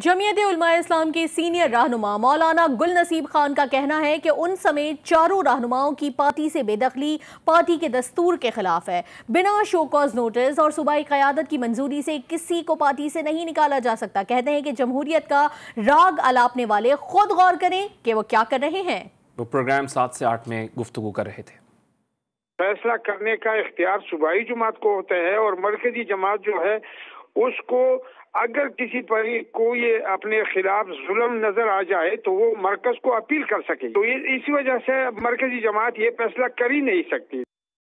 जमीयत उलमा इस्लाम के सीनियर रहनुमा मौलाना गुल नसीब खान का कहना है कि उन समेत चारों रहनुमाओं की पार्टी से बेदखली पार्टी के दस्तूर के खिलाफ है बिना शो कॉज नोटिस और सूबाई क़्यादत की मंजूरी से किसी को पार्टी से नहीं निकाला जा सकता कहते हैं कि जमहूरियत का राग अलापने वाले खुद गौर करें कि वो क्या कर रहे हैं वो प्रोग्राम सात से आठ में गुफ्तु कर रहे थे फैसला करने का इख्तियार सूबाई जमात को होता है और मरकजी जमात जो है उसको अगर किसी पर कोई अपने खिलाफ जुल्म नजर आ जाए तो वो मरकज को अपील कर सके तो इसी वजह से मरकजी जमात ये फैसला कर ही नहीं सकती